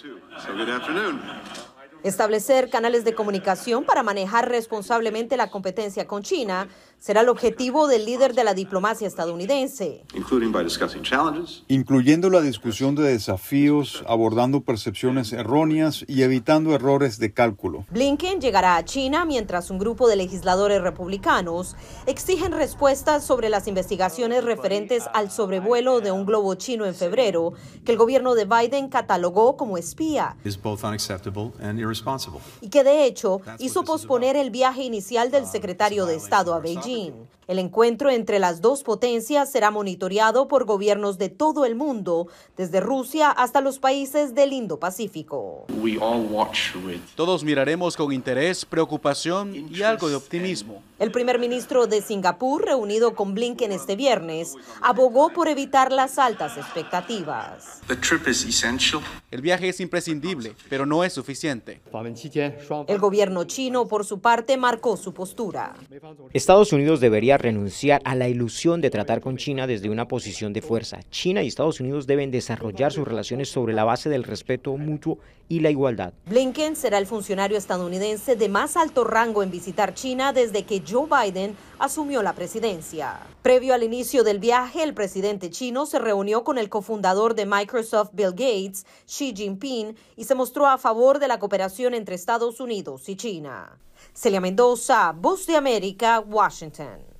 too. So good afternoon. Establecer canales de comunicación para manejar responsablemente la competencia con China será el objetivo del líder de la diplomacia estadounidense, incluyendo la discusión de desafíos, abordando percepciones erróneas y evitando errores de cálculo. Blinken llegará a China mientras un grupo de legisladores republicanos exigen respuestas sobre las investigaciones referentes al sobrevuelo de un globo chino en febrero que el gobierno de Biden catalogó como espía y que de hecho hizo posponer el viaje inicial del um, secretario de Estado a Beijing. El encuentro entre las dos potencias será monitoreado por gobiernos de todo el mundo, desde Rusia hasta los países del Indo-Pacífico. Todos miraremos con interés, preocupación y algo de optimismo. El primer ministro de Singapur, reunido con Blinken este viernes, abogó por evitar las altas expectativas. El viaje es imprescindible, pero no es suficiente. El gobierno chino, por su parte, marcó su postura. Estados Unidos debería renunciar a la ilusión de tratar con China desde una posición de fuerza. China y Estados Unidos deben desarrollar sus relaciones sobre la base del respeto mutuo y la igualdad. Blinken será el funcionario estadounidense de más alto rango en visitar China desde que Joe Biden asumió la presidencia. Previo al inicio del viaje, el presidente chino se reunió con el cofundador de Microsoft, Bill Gates, Xi Jinping, y se mostró a favor de la cooperación entre Estados Unidos y China. Celia Mendoza, Voz de América, Washington.